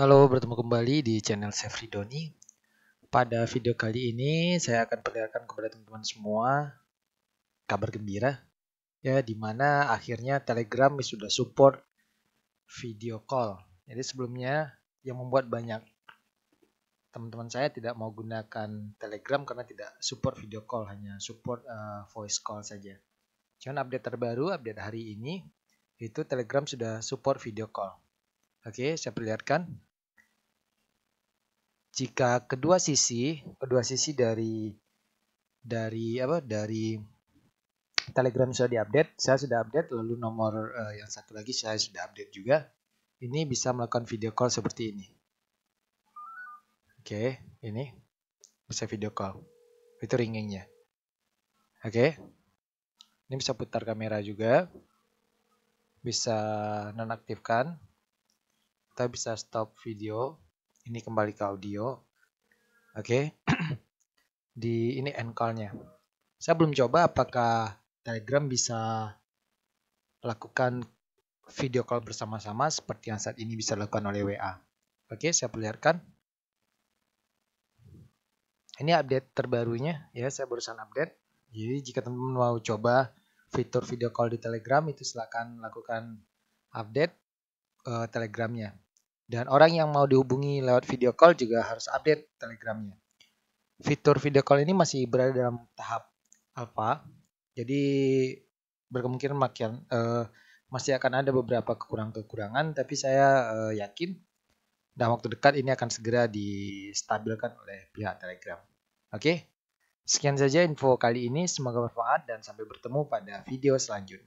Halo, bertemu kembali di channel Sefri Doni. Pada video kali ini saya akan perlihatkan kepada teman-teman semua kabar gembira ya di mana akhirnya Telegram sudah support video call. Jadi sebelumnya yang membuat banyak teman-teman saya tidak mau gunakan Telegram karena tidak support video call, hanya support uh, voice call saja. Cuman update terbaru, update hari ini itu Telegram sudah support video call. Oke, saya perlihatkan jika kedua sisi kedua sisi dari dari apa dari Telegram sudah diupdate, saya sudah update lalu nomor uh, yang satu lagi saya sudah update juga. Ini bisa melakukan video call seperti ini. Oke, okay, ini bisa video call. Itu ringingnya. Oke. Okay. Ini bisa putar kamera juga. Bisa nonaktifkan. Kita bisa stop video. Ini kembali ke audio. Oke. Okay. Di ini encall-nya. Saya belum coba apakah Telegram bisa lakukan video call bersama-sama seperti yang saat ini bisa dilakukan oleh WA. Oke, okay, saya perlihatkan. Ini update terbarunya ya, saya barusan update. Jadi jika teman-teman mau coba fitur video call di Telegram itu silakan lakukan update uh, Telegramnya. Dan orang yang mau dihubungi lewat video call juga harus update Telegramnya. Fitur video call ini masih berada dalam tahap alpha, jadi berkemungkinan makin uh, eh, masih akan ada beberapa kekurangan-kekurangan, tapi saya uh, yakin dalam waktu dekat ini akan segera distabilkan oleh pihak Telegram. Oke, okay? sekian saja info kali ini. Semoga bermanfaat dan sampai bertemu pada video selanjutnya.